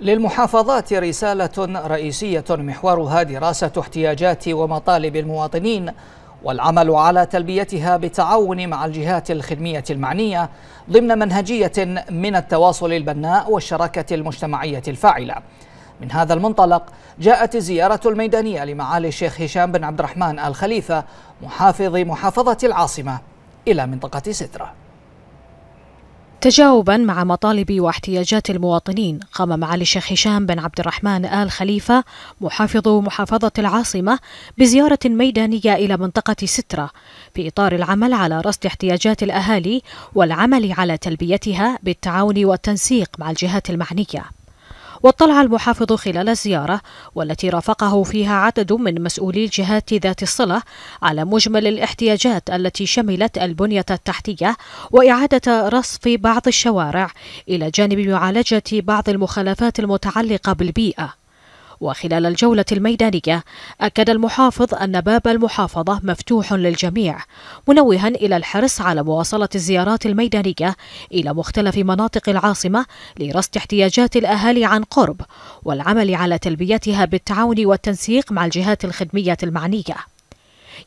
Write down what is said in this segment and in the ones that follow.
للمحافظات رسالة رئيسية محورها دراسة احتياجات ومطالب المواطنين والعمل على تلبيتها بالتعاون مع الجهات الخدمية المعنية ضمن منهجية من التواصل البناء والشراكة المجتمعية الفاعلة من هذا المنطلق جاءت الزيارة الميدانية لمعالي الشيخ هشام بن عبد الرحمن الخليفة محافظ محافظة العاصمة إلى منطقة سترة تجاوبا مع مطالب واحتياجات المواطنين قام معالي الشيخ هشام بن عبد الرحمن آل خليفة محافظ محافظة العاصمة بزيارة ميدانية إلى منطقة سترة في إطار العمل على رصد احتياجات الأهالي والعمل على تلبيتها بالتعاون والتنسيق مع الجهات المعنية واطلع المحافظ خلال الزيارة والتي رافقه فيها عدد من مسؤولي الجهات ذات الصلة على مجمل الاحتياجات التي شملت البنية التحتية وإعادة رصف بعض الشوارع إلى جانب معالجة بعض المخالفات المتعلقة بالبيئة وخلال الجولة الميدانية أكد المحافظ أن باب المحافظة مفتوح للجميع منوها إلى الحرص على مواصلة الزيارات الميدانية إلى مختلف مناطق العاصمة لرصد احتياجات الأهالي عن قرب والعمل على تلبيتها بالتعاون والتنسيق مع الجهات الخدمية المعنية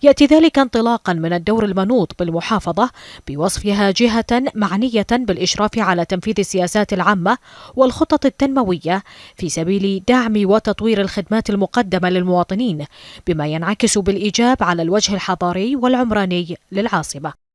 يأتي ذلك انطلاقا من الدور المنوط بالمحافظة بوصفها جهة معنية بالإشراف على تنفيذ السياسات العامة والخطط التنموية في سبيل دعم وتطوير الخدمات المقدمة للمواطنين بما ينعكس بالإيجاب على الوجه الحضاري والعمراني للعاصمة